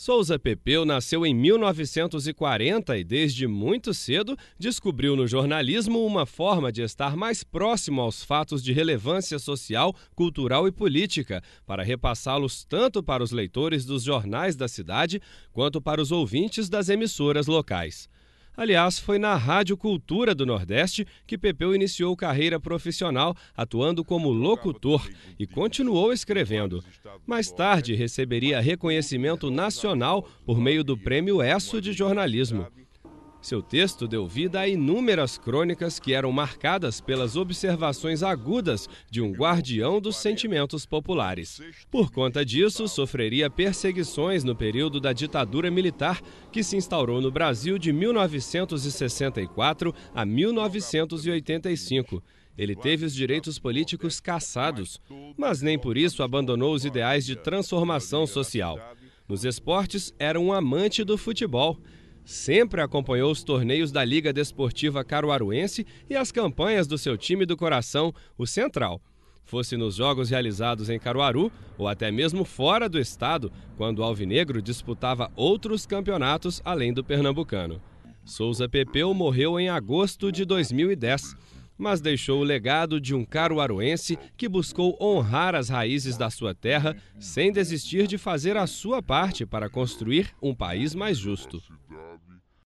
Souza Pepeu nasceu em 1940 e, desde muito cedo, descobriu no jornalismo uma forma de estar mais próximo aos fatos de relevância social, cultural e política, para repassá-los tanto para os leitores dos jornais da cidade quanto para os ouvintes das emissoras locais. Aliás, foi na Rádio Cultura do Nordeste que Pepeu iniciou carreira profissional, atuando como locutor e continuou escrevendo. Mais tarde, receberia reconhecimento nacional por meio do Prêmio ESSO de Jornalismo. Seu texto deu vida a inúmeras crônicas que eram marcadas pelas observações agudas de um guardião dos sentimentos populares. Por conta disso, sofreria perseguições no período da ditadura militar, que se instaurou no Brasil de 1964 a 1985. Ele teve os direitos políticos cassados, mas nem por isso abandonou os ideais de transformação social. Nos esportes, era um amante do futebol sempre acompanhou os torneios da Liga Desportiva Caruaruense e as campanhas do seu time do coração, o Central. Fosse nos jogos realizados em Caruaru ou até mesmo fora do estado, quando o Alvinegro disputava outros campeonatos além do pernambucano. Souza Pepeu morreu em agosto de 2010, mas deixou o legado de um caruaruense que buscou honrar as raízes da sua terra sem desistir de fazer a sua parte para construir um país mais justo.